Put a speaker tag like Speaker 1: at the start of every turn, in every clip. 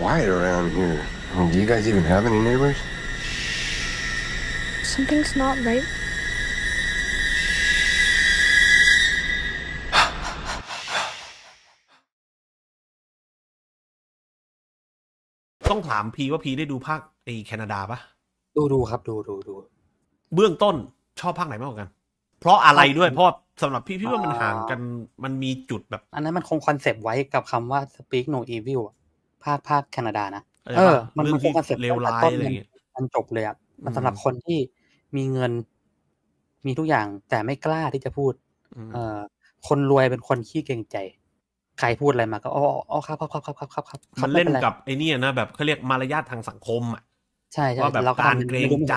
Speaker 1: quiet around here. I mean, do you guys even have any neighbors?
Speaker 2: Something's not right. ต้องถามพีว่าพีได้ดูภาคไอแคนาดาปะ
Speaker 1: ดูดูครับดูดูดู
Speaker 2: เบื้องต้นชอบภาคไหนมากกว่ากัน เพราะอะไรด้วย เพราะสำหรับพี่พี่ว่ามันห่างกันมันมีจุดแบบ อันนั้นมั
Speaker 1: นคงคอนเซปต์ไว้กับคำว่า speak no evil อะภาคภาคแคนาดานะเออ มันมันคอนเซ็ปต์เลวร้ายอะไรเงี้ยมันจบเลยอ่ะมันสำหรับคนที่มีเงินมีทุกอย่างแต่ไม่กล้าที่จะพูด เออคนรวยเป็นคนขี้เกรงใจ
Speaker 2: ใครพูดอะไรมาก็
Speaker 1: อ๋ออ๋อครับครับครับครับครับครับมันเล่นกับ
Speaker 2: ไอ้นี่นะ แบบเขาเรียกมารยาททางสังคมอ่ะ
Speaker 1: ใช่ใช่ว่าแบบการเกรงใจ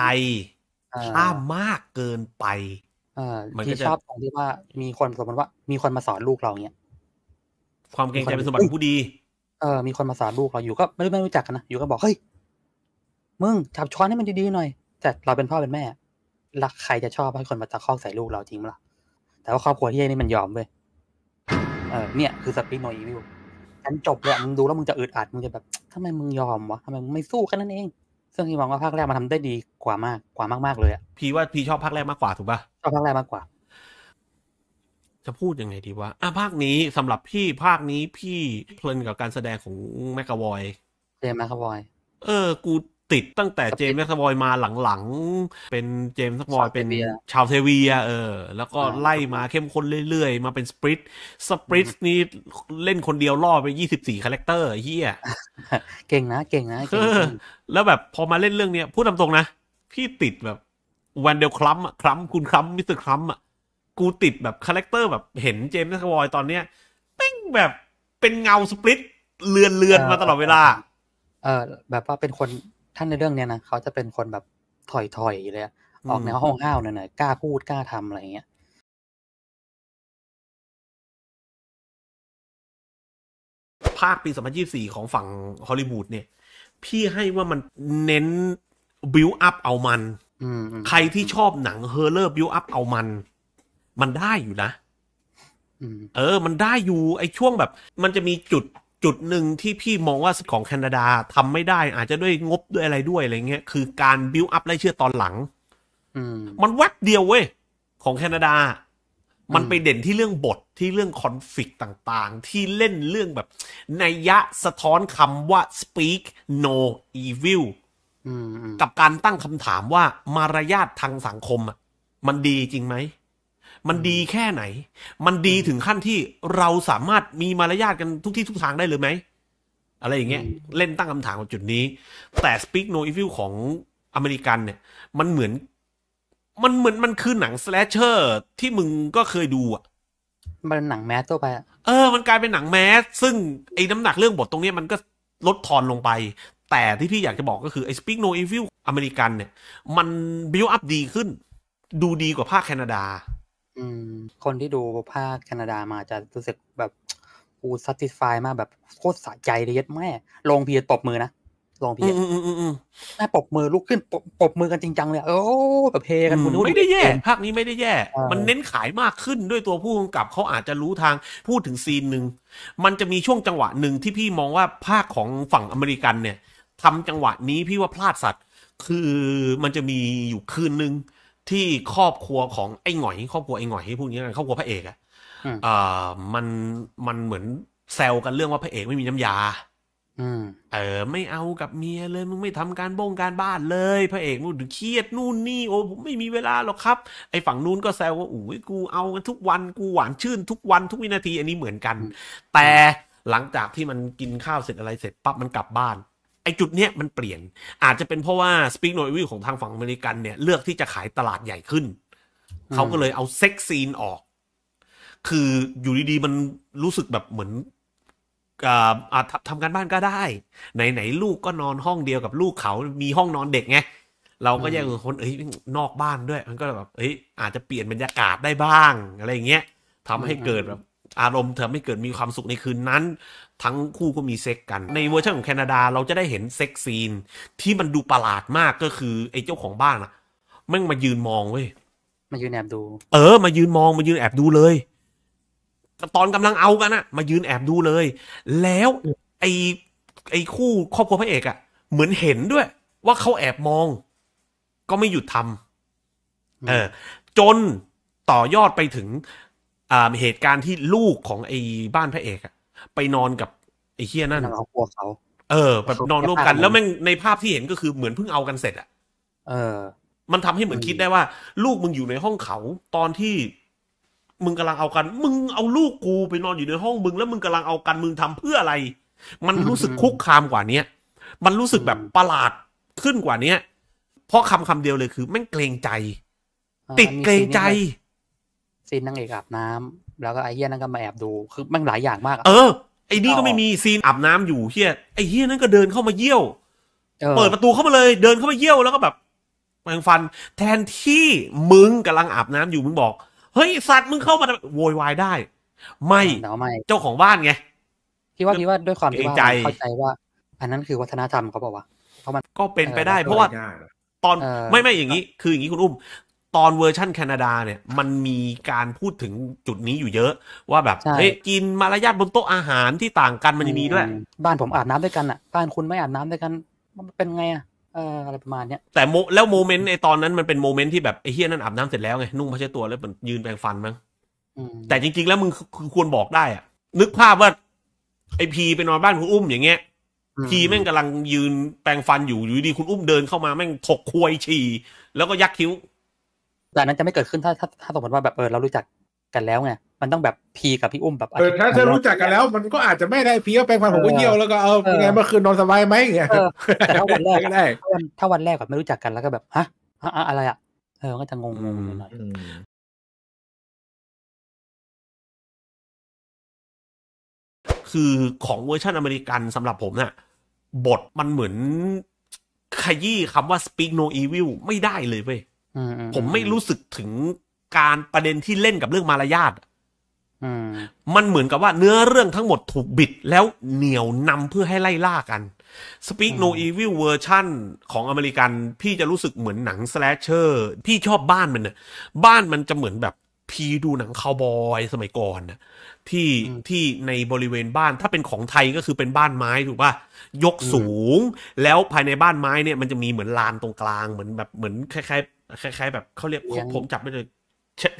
Speaker 1: ข้ามมากเกินไป เออที่ชอบตรงที่ว่ามีคนสมมติว่า มีคนมาสอนลูกเราเนี้ย
Speaker 2: ความเกรงใจเป็นสมบัติผู้
Speaker 1: ดีเออ มีคนมาสอนลูกเราอยู่ก็ไม่รู้ไม่รู้จักกันนะ อยู่ก็บอก เฮ้ย มึงจับช้อนให้มันดี ๆ หน่อย แต่เราเป็นพ่อ เป็นแม่รักใครจะชอบให้คนมาตะคอกใส่ลูกเรา จริงมั้ยล่ะ แต่ว่าครอบครัวที่นี่มันยอมเว้ยเออ เนี่ยคือสปิโนอีวิวฉันจบเลยมึงดูแล้วมึงจะอึดอัด มึงจะแบบทำไมมึงยอมวะ ทำไมมึงไม่สู้แค่นั้นเอง ซึ่งพี่มองว่าภาคแรกมันทาได้ดีกว่ามาก กว่ามากๆเลยอะ
Speaker 2: พี่ว่าพี่ชอบภาคแรกมากกว่าถู
Speaker 1: กปะชอบภาคแรกมากกว่า
Speaker 2: จะพูดยังไงดีว่าอ่ะ ภาคนี้สำหรับพี่ภาคนี้พี่เพลินกับการแสดงของแมคกาวอยเจมส์แมคกาวอยเออ กูติดตั้งแต่เจมส์แมควอยมาหลังๆ เป็นเจมส์แมควอยเป็นชาวเทเวียเออ แล้วก็ไล่มาเข้มข้นเรื่อยๆ มาเป็นสปริต สปริตนี้เล่นคนเดียวล่อไปยี่สิบสี่คาแรคเตอร์เฮีย
Speaker 1: เก่งนะ เก่งนะเออ
Speaker 2: แล้วแบบพอมาเล่นเรื่องเนี้ย พูดตรงๆนะ พี่ติดแบบวันเดลคลัมอะคลัม คุณคลัม มิสเตอร์คลัมอะกูติดแบบคาแรคเตอร์แบบเห็นเจมส์คาวอยตอนเนี้ยแม่งแบบเป็นเงา สปริต เลือนเลือนมาตลอดเวลา เออแบบว่าเป็นค
Speaker 1: นท่านในเรื่องเนี้ยนะ เขาจะเป็นคนแบบ ถอยถอยเลย ออกแนวห้องห้าวหน่อยๆกล้าพูดกล้าทำอะไรเงี้ย
Speaker 2: ภาคปีสองพันยีบสี่ของฝั่งฮอลลีวูดเนี่ย พี่ให้ว่ามันเน้นบิวอัพเอามันใครที่ชอบหนังเฮอร์เลอร์บิวอัพเอามันมันได้อยู่นะเออ มันได้อยู่ ไอ้ช่วงแบบ มันจะมีจุดจุดหนึ่งที่พี่มองว่าของแคนาดาทำไม่ได้ อาจจะด้วยงบด้วยอะไรด้วย อะไรเงี้ยคือการบิวอัพไล่เชื่อตอนหลัง มันแวบเดียวเว้ยของแคนาดา มันไปเด่นที่เรื่องบทที่เรื่องคอนฟ lict ต่างๆ ที่เล่นเรื่องแบบนัยยะสะท้อนคำว่า speak no evil กับการตั้งคำถามว่ามารยาททางสังคมมันดีจริงไหมมันดีแค่ไหน มันดีถึงขั้นที่เราสามารถมีมารยาทกันทุกที่ทุกทางได้เลยไหมอะไรอย่างเงี้ย เล่นตั้งคำถามกับจุดนี้ แต่ Speak No Evil ของอเมริกันเนี่ย มันเหมือน มันเหมือนมันคือหนังสแลชเชอร์ที่มึงก็เคยดูอ่ะ
Speaker 1: มันเป็นหนังแมสตัวไป
Speaker 2: เออ มันกลายเป็นหนังแมส ซึ่ง ไอ้น้ำหนักเรื่องบทตรงนี้มันก็ลดทอนลงไป แต่ที่พี่อยากจะบอกก็คือไอ้ Speak No Evil อเมริกันเนี่ย มันบิวอัพดีขึ้น ดูดีกว่าภาคแคนาดา
Speaker 1: อืมคนที่ดูภาคแคนาดามาจะรู้สึกแบบกูสัติฟายมากแบบโคตรสะใจเลยยัดแม่ลงพีตบมือนะลงพีแม่ปบมือลุกขึ้นปปบมือกันจริงจังเลย โอ้แบบเพกันคุณไม่ได้แย่
Speaker 2: ภาคนี้ไม่ได้แย่ มันเน้นขายมากขึ้นด้วยตัวผู้กำกับ เขาอาจจะรู้ทางพูดถึงซีนหนึ่งมันจะมีช่วงจังหวะหนึ่งที่พี่มองว่าภาคของฝั่งอเมริกันเนี่ย ทำจังหวะนี้พี่ว่าพลาดสัตว์ คือมันจะมีอยู่คืนหนึ่งที่ครอบครัวของไอ้หงอยครอบครัวไอ้หงอยพวกนี้กันครอบครัวพระเอกอะอ่ามันมันเหมือนแซวกันเรื่องว่าพระเอกไม่มีน้ำยาเออไม่เอากับเมียเลยมึงไม่ทำการบ้งการบ้านเลย พระเอกมึงเครียดนู่นนี่โอ้ผมไม่มีเวลาหรอกครับ ไอ้ฝั่งนู้นก็แซวว่าอุ้ยกูเอากันทุกวันกูหวานชื่น ทุกวันทุกวินาที อันนี้เหมือนกัน แต่หลังจากที่มันกินข้าวเสร็จอะไรเสร็จปั๊บมันกลับบ้านไอจุดเนี้ยมันเปลี่ยน อาจจะเป็นเพราะว่าสปีกโนวิของทางฝั่งอเมริกันเนี่ย เลือกที่จะขายตลาดใหญ่ขึ้น เขาก็เลยเอาเซ็กซีนออก คืออยู่ดีๆ มันรู้สึกแบบเหมือนอาทำการบ้านก็ได้ ไหนๆ ลูกก็นอนห้องเดียวกับลูกเขามีห้องนอนเด็กไงเราก็แยกคน เอ้ยนอกบ้านด้วย มันก็แบบเอ้ยอาจจะเปลี่ยนบรรยากาศได้บ้างอะไรเงี้ย
Speaker 1: ทำให้เกิดแบบ
Speaker 2: อารมณ์เธอไม่เกิดมีความสุขในคืนนั้น ทั้งคู่ก็มีเซ็กกัน ในเวอร์ชันของแคนาดา เราจะได้เห็นเซ็กซีนที่มันดูประหลาดมากก็คือ ไอ้เจ้าของบ้านอะแม่งมายืนมองเว้ยมายืนแอบดูเออมายืนมองมายืนแอบดูเลย ตอนกำลังเอากันอะมายืนแอบดูเลย แล้วไอ้ไอ้คู่ครอบครัวพระเอกอะเหมือนเห็นด้วย ว่าเขาแอบมอง ก็ไม่หยุดทำเออจนต่อยอดไปถึงอ่าเหตุการณ์ที่ลูกของไอ้บ้านพระเอกอะไปนอนกับไอ้เฮียนั่นเอาพวกเขาเออแบบนอนร่วมกันแล้วแม่งในภาพที่เห็นก็คือเหมือนเพิ่งเอากันเสร็จอะเออ มันทำให้เหมือนคิดได้ว่า ลูกมึงอยู่ในห้องเขา ตอนที่ มึงกำลังเอากัน มึงเอาลูกกูไปนอนอยู่ในห้องมึงแล้วมึงกำลังเอากันมึงทำเพื่ออะไร มันรู้สึกคุกคามกว่าเนี้ยมันรู้สึกแบบประหลาดขึ้นกว่าเนี้ย เพราะคำคำเดียวเลยคือแม่งเกรงใจ ติดเกรงใจ
Speaker 1: ซีนนางเอกอาบน้ำ แล้วก็ไอเฮียนั่นก็มาแอบดูคือมันหลายอย่างมาก เออไอ้นี่ก็ไม่
Speaker 2: มีซีนอาบน้ำอยู่เฮียไอ้เฮียนั่นก็เดินเข้ามาเยี่ยวเปิดประตูเข้ามาเลยเดินเข้ามาเยี่ยวแล้วก็แบบแปรงฟันแทนที่มึงกำลังอาบน้ำอยู่มึงบอกเฮ้ยสัตว์มึงเข้ามาโวยวายได้ ไม่เจ้าของบ้านไงพี่ว่าพี่ว่าด้วยความที่ว่าเข้าใจว่าอันนั้นคื
Speaker 1: อวัฒนธรรมเขาบอกว่า
Speaker 2: เพราะมันก็เป็นไปได้เพราะว่าตอนไม่ไม่อย่างนี้คืออย่างนี้คุณอุ้มตอนเวอร์ชั่นแคนาดาเนี่ยมันมีการพูดถึงจุดนี้อยู่เยอะ ว่าแบบเฮ้ยกินมารยาทบนโต๊ะอาหารที่ต่างกันมันจะมีด้วย บ
Speaker 1: ้านผมอาบน้ำด้วยกันอ่ะบ้านคุณไม่อาบน้ำด้วยกันมันเป็นไงอ่ะอะไรประมาณเนี้ย
Speaker 2: แต่โมแล้วโมเมนต์ในตอนนั้นมันเป็นโมเมนต์ที่แบบไอ้เฮียนั่นอาบน้ำเสร็จแล้วไงนุ่งผ้าเช็ดตัวแล้วมันยืนแปรงฟันมั้งแต่จริงๆแล้วมึงควรบอกได้อ่ะ นึกภาพว่าไอพีไปนอนบ้านคุณอุ้มอย่างเงี้ยพีแม่งกำลังยืนแปรงฟันอยู่อยู่ดีคุณอุ้มเดินเข้ามาแม่งถกควยฉี่แล้วก็ยักคิ้วต่นั้นจะไม่เกิดขึ้น
Speaker 1: ถ้าถ้าถ้าสมมติว่าแบบเออเรารู้จักกันแล้วไงมันต้องแบบพีกับพี่อุ้มแบบเออถ้าถ้ารู้จักกันแล้ว
Speaker 2: มันก็อาจจะไม่ได้พีก็แปลงวามผมก็เยี่ยวแล้วก็เออไงเมื่อคืนนอนสบายไหมเงียแต่ถ้าวันแรกได้
Speaker 1: ถ้าวันแรก่อนไม่รู้จักกันแล้วก็แบบฮะอะไรอ่ะเออก็จะงงงหน่อย
Speaker 2: คือของเวอร์ชันอเมริกันสำหรับผมเนี่ยบทมันเหมือนขยี้คำว่า speak no evil ไม่ได้เลยเว้ยผมไม่รู้สึกถึงการประเด็นที่เล่นกับเรื่องมารยาทมันเหมือนกับว่าเนื้อเรื่องทั้งหมดถูกบิดแล้วเหนียวนำเพื่อให้ไล่ล่ากัน Speak No Evil เวอร์ชันของอเมริกัน พี่จะรู้สึกเหมือนหนังสแลชเชอร์พี่ชอบบ้านมันนะบ้านมันจะเหมือนแบบพี่ดูหนังคาวบอย สมัยก่อนนะที่ที่ในบริเวณบ้านถ้าเป็นของไทยก็คือเป็นบ้านไม้ถูกป่ะยกสูง แล้วภายในบ้านไม้เนี่ยมันจะมีเหมือนลานตรงกลางเหมือนแบบเหมือนคล้ายๆคล้ายๆแบบเขาเรียกผมจับไม่เลย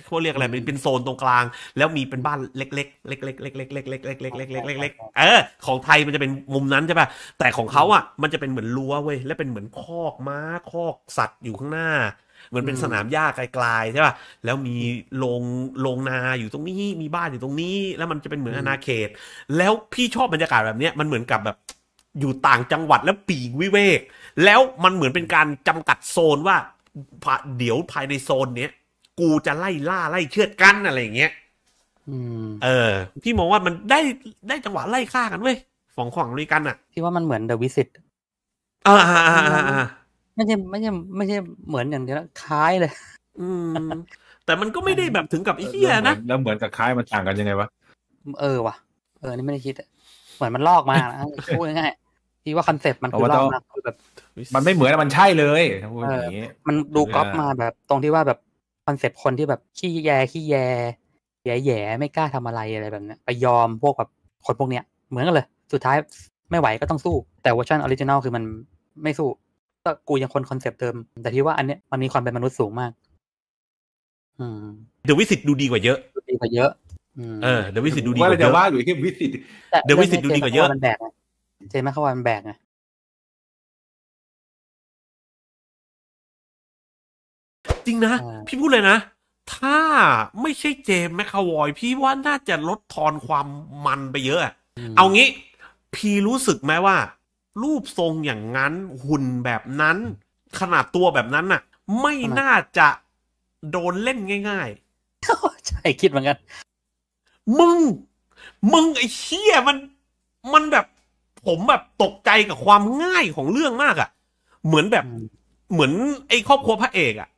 Speaker 2: เขาเรียกอะไรเป็นเป็นโซนตรงกลาง แล้วมีเป็นบ้านเล็กๆเล็กๆเล็กๆเล็กๆเล็กๆเล็กๆเล็กๆเล็กๆ เออของไทยมันจะเป็นมุมนั้นใช่ป่ะแต่ของเขาอ่ะมันจะเป็นเหมือนรั้วเว้ยและเป็นเหมือนคอกม้า คอกสัตว์อยู่ข้างหน้า เหมือนเป็นสนามหญ้าไกลๆใช่ป่ะแล้วมีโรงโรงนาอยู่ตรงนี้มีบ้านอยู่ตรงนี้ แล้วมันจะเป็นเหมือนอาณาเขต แล้วพี่ชอบบรรยากาศแบบเนี้ยมันเหมือนกับแบบอยู่ต่างจังหวัดแล้วปีกวิเวก แล้วมันเหมือนเป็นการจำกัดโซนว่าเดี๋ยวภายในโซนเนี้ยกูจะไล่ล่าไล่เชือดกันอะไรอย่างเงี้ยเออพี่มองว่ามันได้ได้จังหวะไล่ฆ่ากัน เว้ยฝองของอเมรกันอ่ะพี่ว่ามันเหมือนเดอะวิสิต อ่า
Speaker 1: ไม่ใช่ไม่ใช่ไม่ใช่เหมือนอย่างเดียวคล้ายเลย อืม
Speaker 2: แต่มันก็ไม่ได้แบบถึงกับอีเที้ยนะ แล้วเหมือนกับคล้ายมันต่างกันยังไงวะ เออว่ะ เออนี่
Speaker 1: ไม่ได้คิดเหมือนมันลอกมาพูดง่ายที่ว่าคอนเซ็ปต์มันคือเลามาคื
Speaker 2: อแบบมันไม่เหมือนมันใช่เลยมันดูก๊อปมาแบ
Speaker 1: บตรงที่ว่าแบบคอนเซ็ปต์คนที่แบบ ขี้แยขี้แยแย่แย่ไม่กล้าทำอะไรอะไรแบบนี้ไปยอม พวกแบบคนพวกเนี้ย เหมือนกันเลย สุดท้าย ไม่ไหวก็ต้องสู้ แต่เวอร์ชันออริจินอลคือมันไม่สู้ก็กูยังคนคอนเซปต์เดิม แต่ที่ว่าอันเนี้ยมันมีความเป็นมนุษย์สูงมาก
Speaker 2: เดอะวิสิตดูดีกว่าเยอะดูดีกว่าเยอะเออเดอะวิสิตดูดีกว่าเยอะว่าหรือแค่วิสิต
Speaker 1: เดอะวิสิตดูดีกว่าเยอะเจมส์าวานแบกไง
Speaker 2: จริงนะ พี่พูดเลยนะ ถ้าไม่ใช่เจมส์แมคคาวอย พี่ว่าน่าจะลดทอนความมันไปเยอะ เอางี้ พี่รู้สึกไหมว่า รูปทรงอย่างนั้น หุ่นแบบนั้น ขนาดตัวแบบนั้นน่ะ ไม่น่าจะโดนเล่นง่ายๆใช่คิดเหมือนกัน มึง มึง ไอ้เชี่ยมันมันแบบผมแบบตกใจกับความง่ายของเรื่องมากอะ่ะ เหมือนแบบ เหมือนไอ้ครอบครัวพระเอกอะ่ะ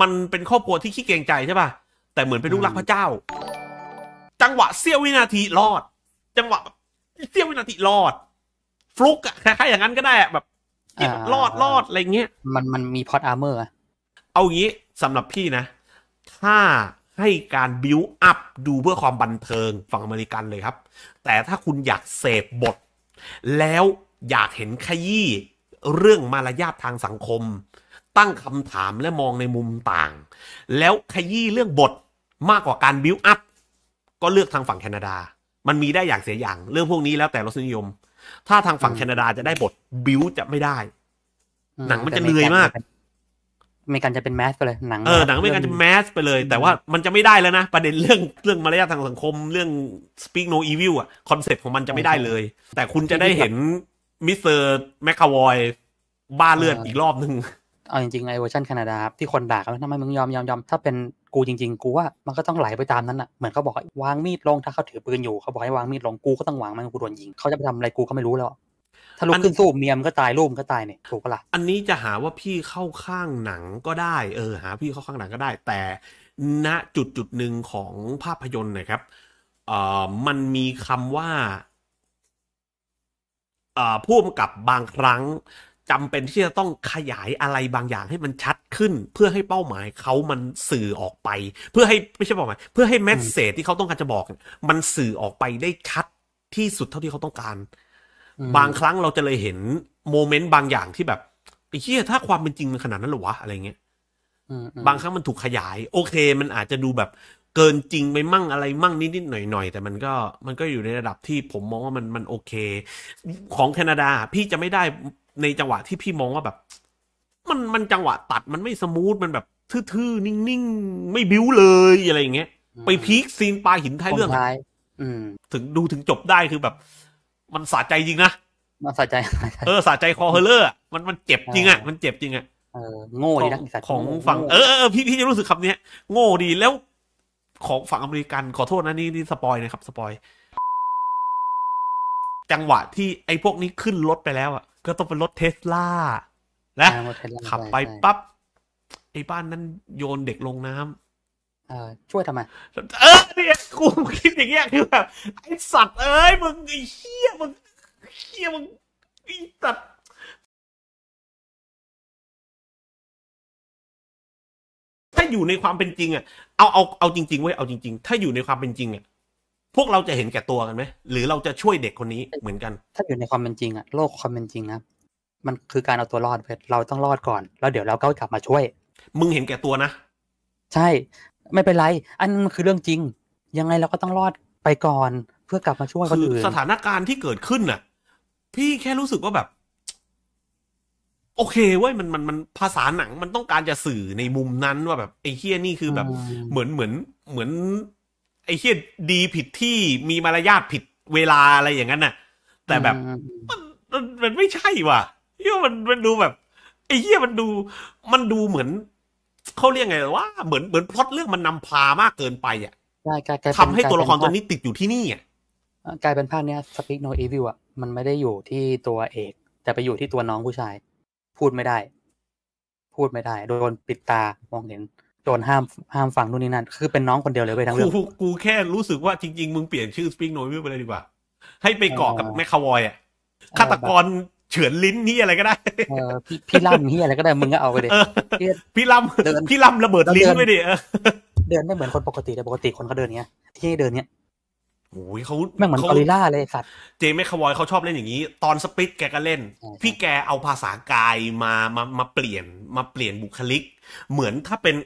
Speaker 2: มันเป็นครอบครัวที่ขี้เกรงใจใช่ป่ะแต่เหมือนเป็นลูกรักพระเจ้า จังหวะเสี้ยววินาทีรอด จังหวะเสี้ยววินาทีรอด ฟลุกอะคล้ายๆอย่างนั้นก็ได้แบบ รอดรอดอะไรเงี้ย มันมันมีพอดอาร์เมอร์เอางี้สำหรับพี่นะ ถ้าให้การบิวอัพดูเพื่อความบันเทิงฝั่งอเมริกันเลยครับ แต่ถ้าคุณอยากเสพบทแล้วอยากเห็นขยี้เรื่องมารยาททางสังคม ตั้งคำถามและมองในมุมต่าง แล้วขยี้เรื่องบทมากกว่าการบิวอัพก็เลือกทางฝั่งแคนาดา มันมีได้อย่างเสียอย่าง เรื่องพวกนี้แล้วแต่รสนิยม ถ้าทางฝั่งแคนาดาจะได้บทบิวจะไม่ได้
Speaker 1: หนังมันจะเหนื่อยมากเมกันจะเป็นแมสไปเลย หนังเออหนังเมกันจะ
Speaker 2: แมสไปเลย แต่ว่ามันจะไม่ได้แล้วนะ ประเด็นเรื่องเรื่องมารยาททางสังคมเรื่อง speak no evil อ่ะคอนเซ็ปต์ของมันจะไม่ได้เลย แต่คุณจะได้เห็นมิสเตอร์แมคคาวอยบ้าเลือดอี
Speaker 1: กรอบหนึ่งเอาจริงๆ ไอเวอร์ชันแคนาดาที่คนด่ากันทำไมมึงยอมยอมยอมถ้าเป็นกูจริง ๆ กูว่ามันก็ต้องไหลไปตามนั้นอ่ะเหมือนเขาบอกวางมีดลงถ้าเขาถือปืนอยู่เขาบอกให้วางมีดลงกูก็ต้องวางมันกูโดนยิงเขาจะไปทำอะไรกูก็ไม่รู้แล้วถ้าลุกขึ้นสู้เมียมก็ตายลูกก็ตายเนี่ยถูกปะละ่ะ
Speaker 2: อันนี้จะหาว่าพี่เข้าข้างหนังก็ได้ เออ หา พี่เข้าข้างหนังก็ได้ แต่ณจุดจุดหนึ่งของภาพยนตร์นะครับเอ่อมันมีคำว่า เอ่อผู้กำกับบางครั้ง จำเป็นที่จะต้องขยายอะไรบางอย่างให้มันชัดขึ้น เพื่อให้เป้าหมายเขามันสื่อออกไป เพื่อให้ไม่ใช่เป้าหมายเพื่อให้แมสเซจที่เขาต้องการจะบอกมันสื่อออกไปได้ชัดที่สุดเท่าที่เขาต้องการบางครั้งเราจะเลยเห็นโมเมนต์บางอย่างที่แบบไอ้เชี่ยถ้าความเป็นจริงมันขนาดนั้นหรอวะอะไรเงี้ยบางครั้งมันถูกขยาย โอเค มันอาจจะดูแบบ เกินจริงไปมั่งอะไรมั่งนิดๆหน่อยๆ แต่มันก็มันก็อยู่ในระดับที่ผมมองว่ามันมันโอเค ของแคนาดาพี่จะไม่ได้ในจังหวะที่พี่มองว่าแบบ มันมันจังหวะตัดมันไม่สมูทมันแบบ ทื่อๆนิ่งๆไม่บิ้วเลยอะไรอย่างเงี้ยไปพีคซีนปลาหินท้ายเรื่องถึงดูถึงจบได้คือแบบมันสะใจจริงนะ มันสะใจ เออ สะใจคอเฮลเลอร์มัน มันเจ็บจริงอ่ะ มันเจ็บจริงอ่ะ เออ โง่ดีนะของฝั่งเออเออพี่พี่จะรู้สึกคำนี้ โง่ดีแล้ว ของฝั่งอเมริกัน ขอโทษนะ นี่นี่สปอยนะครับ สปอย จังหวะที่ไอ้พวกนี้ขึ้นรถไปแล้วอ่ะ ก็ต้องเป็นรถเทสลานะ ขับไปปั๊บ ไอ้บ้านนั้นโยนเด็กลงน้ำเออช่วยทำไมเออเนี่ยกูคิดอย่างเงี้ยคือแบบไอสัตว์เอ้ยมึงไอเชี้ยมึงเชี้ยมึงไอสัตว์ถ้าอยู่ในความเป็นจริงอ่ะเอาเอาเอาจริงๆเว้ยเอาจริงๆ ถ้าอยู่ในความเป็นจริงอ่ะพวกเราจะเห็นแก่ตัวกันไหมหรือ เราจะ ช่วยเด็กคนนี้เหมือนกัน ถ้าอยู่ในความเป็นจริงอ่ะ โลกความเป็นจริงนะมันคือการเอาตัวรอดเพ
Speaker 1: ชรเราต้องรอดก่อน แล้วเดี๋ยวเราก็กลับมาช่วย มึงเห็นแก่ตัวนะใช่ไม่เป็นไร อันมันคือเรื่องจริง ยังไงเราก็ต้องรอดไปก่อน เพื่อกลับมาช่วยคนอื่นสถ
Speaker 2: านการณ์ที่เกิดขึ้นน่ะ พี่แค่รู้สึกว่าแบบ โอเคเว้ยมันมันมันภาษาหนัง มันต้องการจะสื่อในมุมนั้นว่าแบบไอ้เฮี้ยนี่คือแบบ เหมือนเหมือนเหมือน ไอ้เฮี้ยดีผิดที่มีมารยาทผิดเวลาอะไรอย่างนั้นน่ะ แต่แบบมันมันไม่ใช่ว่ะเฮียมันมันดูแบบ ไอ้เฮี้ยมันดู มันดูเหมือนเขาเรียกไงว่า เหมือนเหมือนพล็อตเรื่องมันนำพามากเกินไปอ่ะ
Speaker 1: ทำาให้ตัวละครตัวนี้ต
Speaker 2: ิดอยู่ที่นี่อ่ะ
Speaker 1: กลายเป็นภาคเนี้ยสปิกโนเอวิวอ่ะ มันไม่ได้อยู่ที่ตัวเอกแต่ไปอยู่ที่ตัวน้องผู้ชาย พูดไม่ได้ พูดไม่ได้ โดนปิดตา มองเห็นโดนห้ามห้ามฟังนู่นนี่นั่น คือ เป็นน้องคนเดียวเลยไปทั้งเรื่อง
Speaker 2: กูแค่รู้สึกว่าจริงๆมึงเปลี่ยนชื่อสปิกโนเอวิวไปเลยดีกว่า ให้ไปเกาะกับแมคคาวอยอ่ะ ฆาตกรเฉือนลิ้นนี่อะไรก็ได้พี่พี่ล่ำนี่อะไรก็ได้ มึงก็เอาไปดิ พี่ล่ำเดินพี่ล่ำระเบิดลิ้นไปดิ
Speaker 1: เดินไม่เหมือนคนปกติแต่ปกติคนเขาเดินเงี้ย ที่เดินเนี้ยโอ้ยเขาแม่งเหมือนคอริล่าเลย
Speaker 2: สัตว์ เจมส์คาวอยเขาชอบเล่นอย่างนี้ ตอนสปิทแกก็เล่น พี่แกเอาภาษากายมา มามาเปลี่ยนมาเปลี่ยนบุคลิก เหมือนถ้าเป็น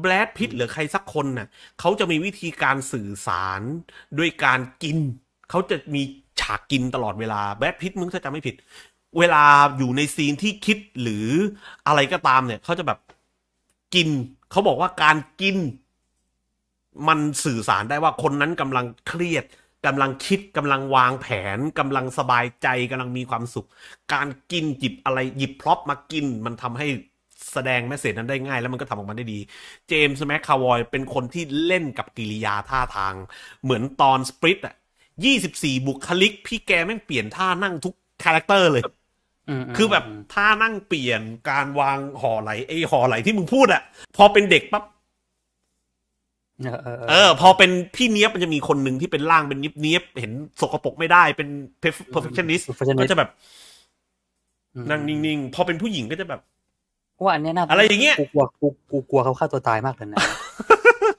Speaker 2: แบรดพิตหรือใครสักคนน่ะเขาจะมีวิธีการสื่อสารด้วยการกิน เขาจะมีฉากกินตลอดเวลา แบดพิทมึงถ้าจำไม่ผิดเวลาอยู่ในซีนที่คิดหรืออะไรก็ตามเนี่ยเขาจะแบบกิน เขาบอกว่าการกิน มันสื่อสารได้ว่าคนนั้นกำลังเครียดกำลังคิดกำลังวางแผนกำลังสบายใจกำลังมีความสุข การกินหยิบอะไรหยิบพร็อพมากิน มันทำให้แสดงแมสเซจนั้นได้ง่ายแล้วมันก็ทำออกมาได้ดีเจมส์แมคคาวอยเป็นคนที่เล่นกับกิริยาท่าทาง เหมือนตอนสปริตอ่ะยี่สิบี่บุคลิกพี่แกแม่งเปลี่ยนท่านั่งทุกคาแรคเตอร์เลยคือแบบถ้านั่งเปลี่ยนการวางห่อไหลไอห่อไหลที่มึงพูดอะพอเป็นเด็กปั๊บเออพอเป็นพี่เนี้ยมันจะมีคนหนึ่งที่เป็นร่างเป็นนิบเนี้ยบ เห็นสกปรกไม่ได้เป็น perfectionist ก็จะแบบนั่งนิ่งๆ พอเป็นผู้หญิงก็จะแบบว่าอันนี้น่าอะไรอย่างเงี้ยกู
Speaker 1: กลัวกูกูกลัวเขาฆ่าตัวตายมากเลยนะ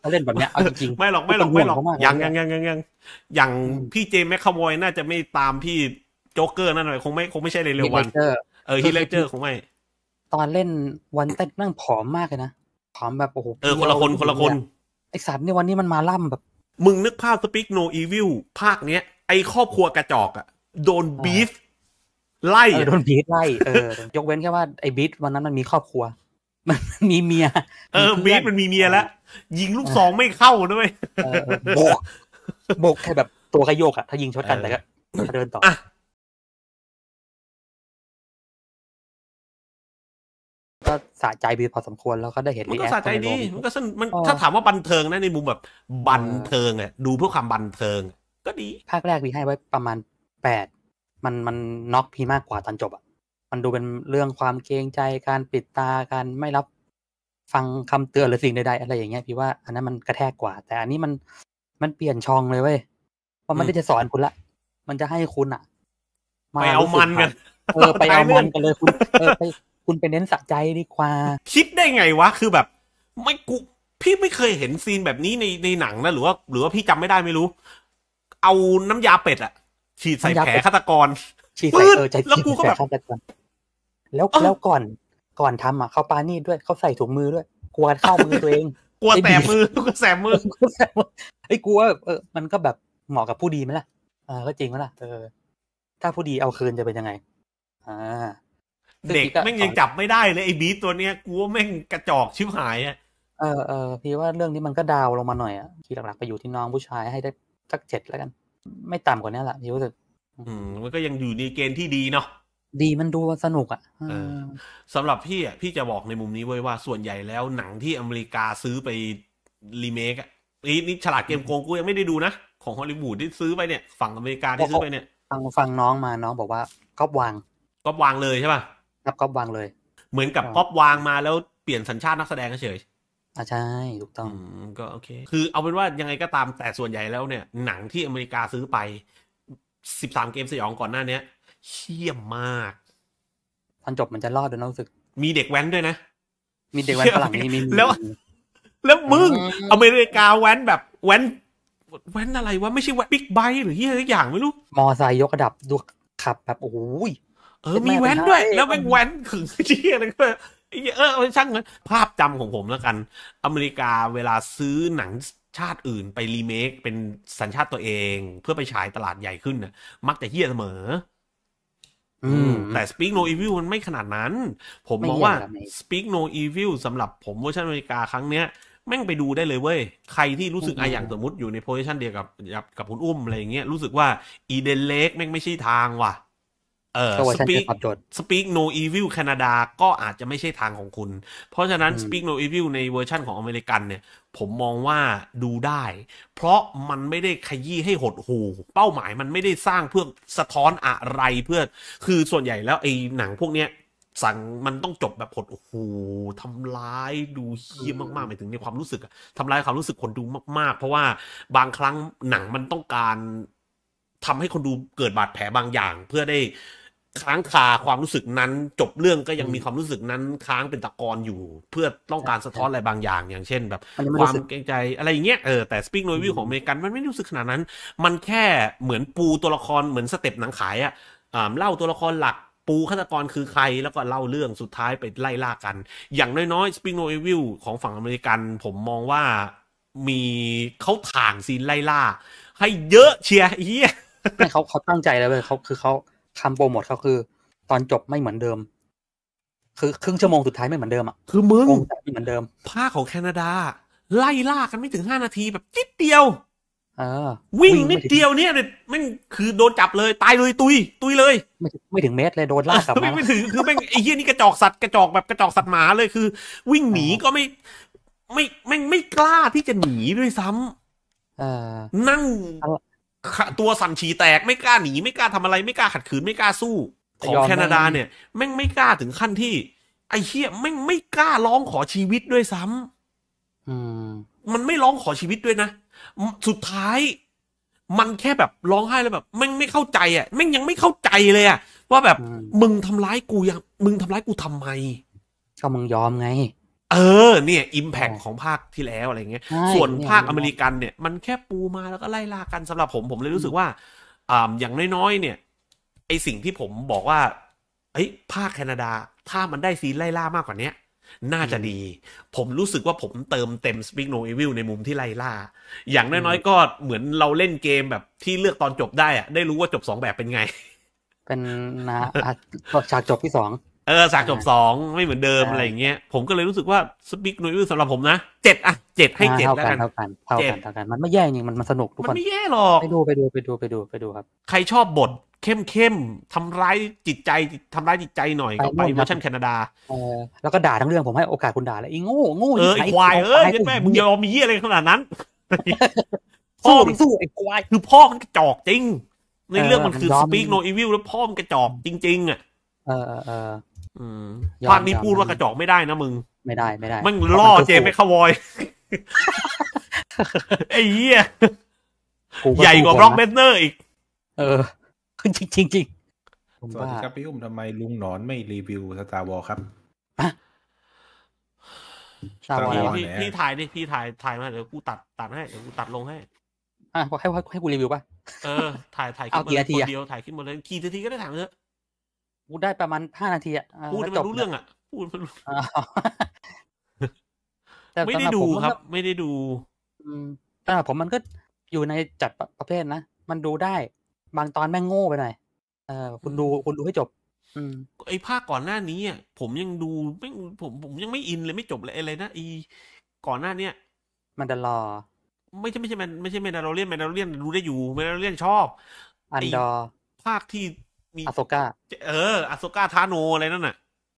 Speaker 2: ถ้าเล่นแบบเนี้ยเอาจริง ไม่หรอกไม่หรอกไม่หรอกยังยังยังยังยังอย่างพี่เจมส์แมคคาวอยน่า จะไม่ตามพี่โจ๊กเกอร์นั่นหน่อยคงไม่คงไม่ใช่เร็ววันเออฮีเลเจอร์คงไม่
Speaker 1: ตอนเล่นวันเต้นนั่งผอมมากเลยนะ ผอมแบบโอ้โหเออคนละคนคนละคนไอสัตว์ในวันนี้มันมาล่ำแบบ
Speaker 2: มึงนึกภาพสปิกโนอีวิลภาคเนี้ย ไอครอบครัวกระจอกอะโดนบีฟไล่โดนบีฟไล่เออ ยกเว้นแค่ว่าไอ
Speaker 1: บีฟวันนั้นมันมีครอบครัว มันมีเมีย เออบีฟมันมีเมียแล้วยิงลูก
Speaker 2: สองไม่เข้าด้วยโบก
Speaker 1: โบกแค่แบบตัวขยโยกอะถ้ายิงช็อตกันแต่ก็เดินต่ออ่ะ
Speaker 2: ก็สะใจไปพอสมควรแล้วก็ได้เห็นมันก็สะใจดีมันก็สนมันถ้าถามว่าบันเทิงนะในมุมแบบ บันเทิงอ่ะดูเพื่อความบันเทิง ก็ดีภาคแรกมีให้ไว้ ประ
Speaker 1: มาณแปด มันมันน็อกพีมากกว่าตอนจบอ่ะมันดูเป็นเรื่องความเกรงใจการปิดตาการไม่รับฟังคำเตือนหรือสิ่งใดๆอะไรอย่างเงี้ยพี่ว่าอันนั้นมันกระแทกกว่า แต่อันนี้มันมันเปลี่ยนช่องเลยเว้ยพราะมันไม่จะสอนคุณละ มันจะให้คุณอ่ะ
Speaker 2: ไปเอามันกันเออไปเอามันกันเล
Speaker 1: ยคุณเออไปคุณไปเน้นสะใจดีกว่า
Speaker 2: คิดได้ไงวะคือแบบไม่กูพี่ไม่เคยเห็นซีนแบบนี้ในในหนังนะหรือว่าหรือว่าพี่จำไม่ได้ไม่รู้ เอาน้ำยาเป็ดอะฉีดใส่แผลฆาตกร
Speaker 1: ฉีดใส่เออใจแล้วกูก็แบบแล้วแล้วก่อนก่อนทำอ่ะเขาปานี่ด้วยเขาใส่ถุงมือด้วยกลัวเข้ามือตัวเอง กลัวแสบมือกลัวแสบมือไอ้กลัว เออมันก็แบบเหมาะกับผู้ดีไหมล่ะอ่าก็จริงไหมล่ะเออถ้าผู้ดีเอาคืนจะเป็นยังไง อ่า
Speaker 2: เด็กแม่งยังจับไม่ได้เลยไอ้บีตัวเนี้ยกูวแม่งกระจอกชิบหายอ่ะ
Speaker 1: เออเออพี่ว่าเรื่องนี้มันก็ดาวลงมาหน่อยอ่ะคียหลักๆไปอยู่ที่น้องผู้ชายให้ได้สักเจ็ดแล้วกัน ไม่ต่ำกว่านี้แหละพี่รู้สึก
Speaker 2: อืมมันก็ยังอยู่ในเกณฑ์ที่ดีเนาะ ดี
Speaker 1: มันดูสนุกอ่ะ
Speaker 2: สำหรับพี่อ่ะพี่จะบอกในมุมนี้ไว้ว่าส่วนใหญ่แล้วหนังที่อเมริกาซื้อไปรีเมคอ่ะนี่ฉลาดเกมโกงกูยังไม่ได้ดูนะของฮอลลีวูดที่ซื้อไปเนี่ยฝั่งอเมริกาที่ซื้อไปเนี่ย
Speaker 1: ฟังฟังน้องมาน้องบอกว่าก๊อปวางก๊อปวางเลยใช่ป่ะับก๊อปวางเลย
Speaker 2: เหมือนกับก๊อปวางมาแล้วเปลี่ยนสัญชาตินักแสดงเฉย
Speaker 1: ใช่ถูกต้อง ก็โอเค
Speaker 2: คือเอาเป็นว่ายังไงก็ตามแต่ส่วนใหญ่แล้วเนี่ย หนังที่อเมริกาซื้อไปสิบสามเกมสยองก่อนหน้าเนี้ยเชี่ยมมากตอนจบมันจะรอดด้วยนะรู้สึก มีเด็กแว้นด้วยนะ
Speaker 1: มีเด็กแว้นฝรั่งนี่มีแล้ว
Speaker 2: แล้วมึง อเมริกาแว้นแบบแว้นแว้นอะไรวะไม่ใช่แว้นบิ๊กไบ์หรือเฮียอะไรอย่างไม่รู้มอ
Speaker 1: ไซค์ยกระดับดูขับ แบบโอ้ยเอ
Speaker 2: อมีแว้นด้วย แล้วแม่งแว้นขึงเชี่ยอะไรก็เออช่างเั้นภาพจำของผมแล้วกัน อเมริกาเวลาซื้อหนังชาติอื่นไปรีเมค เป็นสัญชาติตัวเองเพื่อไปฉายตลาดใหญ่ขึ้นน่ะ มักจะเฮี้ยเสมอ อืม แต่ Speak No Evil มันไม่ขนาดนั้น ผมมองว่า Speak No Evil สำหรับผมเวอร์ชันอเมริกาครั้งเนี้ย แม่งไปดูได้เลยเว้ยใครที่รู้สึกอะอย่างสมมติอยู่ในโพสิชันเดียวกับกับคุณอุ้มอะไรอย่างเงี้ยรู้สึกว่าอีเดนเลกแม่งไม่ใช่ทางว่ะเออสปีกสปีกโนอีวิลแคนาดาก็อาจจะไม่ใช่ทางของคุณ เพราะฉะนั้นสปีกโนอีวิลในเวอร์ชั่นของอเมริกันเนี่ย ผมมองว่าดูได้ เพราะมันไม่ได้ขยี้ให้หดหู เป้าหมายมันไม่ได้สร้างเพื่อสะท้อนอะไรเพื่อ คือส่วนใหญ่แล้วไอ้หนังพวกเนี้ย สั่งมันต้องจบแบบหดหูทำร้ายดูเฮี้ยมากๆหมายถึงในความรู้สึกอะทำร้ายความรู้สึกคนดูมากๆ เพราะว่าบางครั้งหนังมันต้องการ ทำให้คนดูเกิดบาดแผลบางอย่างเพื่อได้ค้างคาความรู้สึกนั้นจบเรื่องก็ยังมีความรู้สึกนั้นค้างเป็นตะกอนอยู่เพื่อต้องการสะท้อนอะไรบางอย่าง อย่างเช่น แบบ ความเกรงใจอะไรอย่างเงี้ยเออแต่สปิงโนวิวของอเมริกัน มันไม่รู้สึกขนาดนั้น มันแค่เหมือนปูตัวละครเหมือนสเต็ปหนังขาย อ่ะเล่าตัวละครหลักปูฆาตกรคือใคร แล้วก็เล่าเรื่องสุดท้ายไปไล่ล่ากัน อย่างน้อยๆสปิงโนวิวของฝั่งอเมริกันผมมองว่ามีเขาถ่างซีนไล่ล่า ให้เยอะเชียร์เฮียเขาเขา
Speaker 1: ตั้งใจแล้วเว้ยเขาคือเขาคำโปรโมทเขาคือ ตอนจบไม่เหมือนเดิม คือ
Speaker 2: ครึ่งชั่วโมงสุดท้ายไม่เหมือนเดิมอ่ะคือมึงไม่เหมือนเดิมภาคของแคนาดา ไล่ล่ากันไม่ถึงห้านาทีแบบนิดเดียววิ่งนิดเดียวเนี่ยมันคือโดนจับเลยตายเลยตุย ตุยเลยไม่ไม่ถึงเมตรเลยโดนล่ากลับมาไม่ถึงคือแม่งไอ้เหี้ยนี่กระจอกสัตว์กระจอกแบบกระจอกสัตว์หมาเลยคือ วิ่งหนีก็ไม่ไม่ไม่ไม่กล้าที่จะหนีด้วยซ้ำอนั่งตัวสั่นฉีแตกไม่กล้าหนีไม่กล้าทำอะไรไม่กล้าขัดขืนไม่กล้าสู้ ของแคนาดาเนี่ย แม่งไม่กล้าถึงขั้นที่ ไอ้เฮียแม่งไม่กล้าร้องขอชีวิตด้วยซ้ำ อืม มันไม่ร้องขอชีวิตด้วยนะสุดท้าย มันแค่แบบร้องไห้แล้วแบบแม่งไม่เข้าใจอ่ะแม่งยังไม่เข้าใจเลยอ่ะว่าแบบมึงทำร้ายกูยังมึงทำร้ายกูทำไมก
Speaker 1: ็มึงยอมไง
Speaker 2: เออเนี่ย อิมแพคของภาคที่แล้วอะไรเงี้ย ส่วนภาคอเมริกันเนี่ยมันแค่ปูมาแล้วก็ไล่ล่ากันสำหรับผมผมเลยรู้สึกว่าอ่าอย่าง น้อยๆเนี่ย ไอสิ่งที่ผมบอกว่าเอ้ภาคแคนาดา ถ้ามันได้ซีนไล่ล่ามากกว่าเนี้ย น่าจะดี ผมรู้สึกว่าผมเติมเต็มสปิ a โนเอวิลในมุมที่ไล่ล่า อย่างน้อยๆก็เหมือนเราเล่นเกมแบบที่เลือกตอนจบได้อะได้รู้ว่าจบสองแบบเป็นไง เป็นนะฉากจบที่สองเออสากจบสอง ไม่เหมือนเดิมอะไรอย่างเงี้ยผมก็เลยรู้สึกว่าสปิกนุ้ยสำหรับผมนะเจ็ดอ่ะเจ็ดให้เจ็ดแล้วกันเท่ากันเท่ากันเท่า
Speaker 1: กัน มันไม่แย่จริงมันมันสนุกทุกคนมันไม่แย่หรอกไปดูไปดู ไปดู ไปดูไ
Speaker 2: ปดูครับ ใครชอบบท เข้มเข้มทำร้ายจิตใจทำร้ายจิตใจหน่อยก็ไปเวอร์ชันแคนาดาเอ
Speaker 1: อแล้วก็ด่าทั้งเรื่องผมให้โอกาสคุณด่าเลยไอีโง่โง่เออไอควายเอ้ยแม่มึงย
Speaker 2: อมมีเยี่ยอะไรขนาดนั้นพ่อมันสู้ไอควายคือพ่อมันกระจอกจริง
Speaker 1: ในเรื่องมันคือสปีกโน
Speaker 2: อีวิลแล้วพ่อมันกระจอกจริง ๆอ่ะเออเออภาคนี้พูดว่ากระจอกไม่ได้นะมึง ไม่ได้ ไม่ได้ มึงล่อเจมไปขวอย ไอ้เหี้ยใหญ่กว่าบล็อกเบนเนอร์อีก เออจริงจริงจริงสวัสดีครับ พี่อุ้มทำไมลุงหนอนไม่รีวิวสตาร์วอลครับสตาร์วอลพี่พี่ถ่ายดิพี่ถ่ายถ่ายมา เดี๋ยวกูตัดตัดให้เดี๋ยวกูตัดลงให้ อ่ะให้ให้กูรีวิวป่ะ เออถ่ายถ่ายคลิปมาคนเดียว ถ่ายคลิปมาเลยกี่นาทีก็ได้ถ่ายเถอะ
Speaker 1: พูดได้ประมาณห้านาทีอะพูดมันรู้เรื่องอะพู
Speaker 2: ดมันรู้ไม่ได้ดูครับ ไม่ได้ดู
Speaker 1: แต่ผมมันก็อยู่ในจัดประเภทนะ มันดูได้ บางตอนแม่งโง่ไปหน่อย เออ คุณดู คุณดูให้จบ อืม
Speaker 2: ไอ้ภาคก่อนหน้านี้อ่ะผมยังดูไม่ ผมผมยังไม่อินเลยไม่จบเลยอะไรนะ อี ก่อนหน้าเนี้ยมันดลอ ไม่ใช่ไม่ใช่มันไม่ใช่แมนดาโรเรียนแมนดาโรเรียน ดูได้อยู่แมนดาโรเรียนชอบ อันดอภาคที่มีอาโซกาเอออาโซกาทาโน อะไรนั่นน่ะ